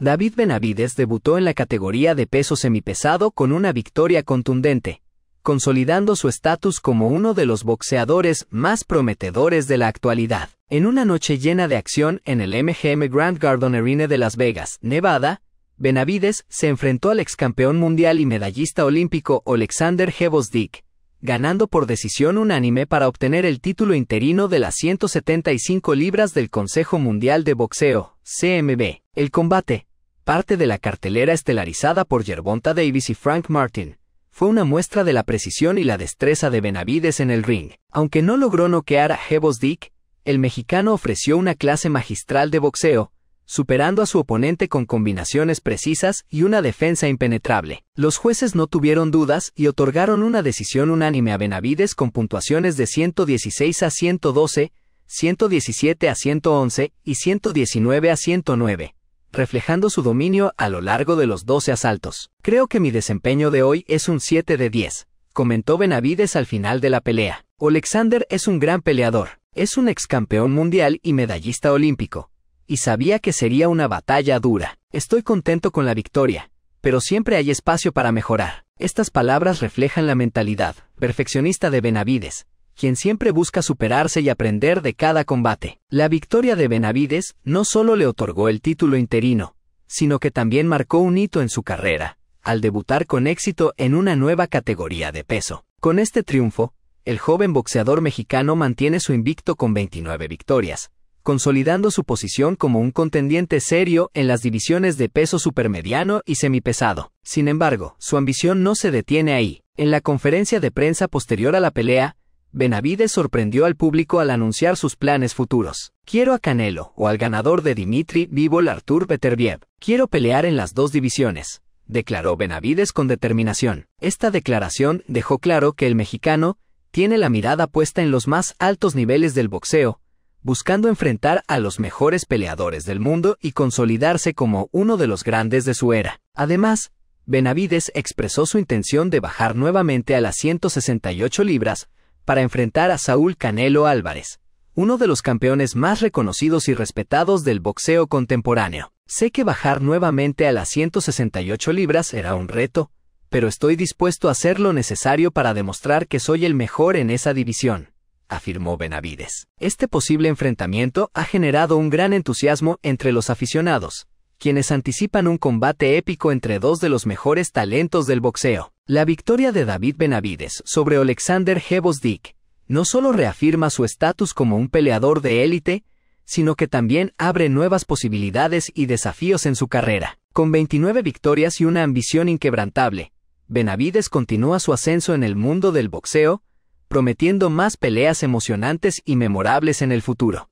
David Benavides debutó en la categoría de peso semipesado con una victoria contundente, consolidando su estatus como uno de los boxeadores más prometedores de la actualidad. En una noche llena de acción en el MGM Grand Garden Arena de Las Vegas, Nevada, Benavides se enfrentó al ex campeón mundial y medallista olímpico Alexander Dick, ganando por decisión unánime para obtener el título interino de las 175 libras del Consejo Mundial de Boxeo. CMB, El Combate, parte de la cartelera estelarizada por Yerbonta Davis y Frank Martin, fue una muestra de la precisión y la destreza de Benavides en el ring. Aunque no logró noquear a hevos Dick, el mexicano ofreció una clase magistral de boxeo, superando a su oponente con combinaciones precisas y una defensa impenetrable. Los jueces no tuvieron dudas y otorgaron una decisión unánime a Benavides con puntuaciones de 116 a 112, 117 a 111 y 119 a 109, reflejando su dominio a lo largo de los 12 asaltos. Creo que mi desempeño de hoy es un 7 de 10, comentó Benavides al final de la pelea. Alexander es un gran peleador, es un ex campeón mundial y medallista olímpico, y sabía que sería una batalla dura. Estoy contento con la victoria, pero siempre hay espacio para mejorar. Estas palabras reflejan la mentalidad perfeccionista de Benavides, quien siempre busca superarse y aprender de cada combate. La victoria de Benavides no solo le otorgó el título interino, sino que también marcó un hito en su carrera, al debutar con éxito en una nueva categoría de peso. Con este triunfo, el joven boxeador mexicano mantiene su invicto con 29 victorias, consolidando su posición como un contendiente serio en las divisiones de peso supermediano y semipesado. Sin embargo, su ambición no se detiene ahí. En la conferencia de prensa posterior a la pelea, Benavides sorprendió al público al anunciar sus planes futuros. Quiero a Canelo o al ganador de Dimitri Vivol Artur Beterbiev. Quiero pelear en las dos divisiones, declaró Benavides con determinación. Esta declaración dejó claro que el mexicano tiene la mirada puesta en los más altos niveles del boxeo, buscando enfrentar a los mejores peleadores del mundo y consolidarse como uno de los grandes de su era. Además, Benavides expresó su intención de bajar nuevamente a las 168 libras, para enfrentar a Saúl Canelo Álvarez, uno de los campeones más reconocidos y respetados del boxeo contemporáneo. Sé que bajar nuevamente a las 168 libras era un reto, pero estoy dispuesto a hacer lo necesario para demostrar que soy el mejor en esa división, afirmó Benavides. Este posible enfrentamiento ha generado un gran entusiasmo entre los aficionados, quienes anticipan un combate épico entre dos de los mejores talentos del boxeo. La victoria de David Benavides sobre Alexander Hebosdik no solo reafirma su estatus como un peleador de élite, sino que también abre nuevas posibilidades y desafíos en su carrera. Con 29 victorias y una ambición inquebrantable, Benavides continúa su ascenso en el mundo del boxeo, prometiendo más peleas emocionantes y memorables en el futuro.